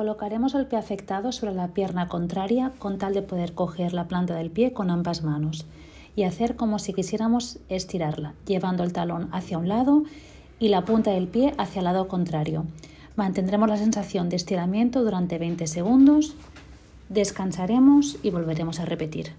Colocaremos el pie afectado sobre la pierna contraria con tal de poder coger la planta del pie con ambas manos y hacer como si quisiéramos estirarla, llevando el talón hacia un lado y la punta del pie hacia el lado contrario. Mantendremos la sensación de estiramiento durante 20 segundos, descansaremos y volveremos a repetir.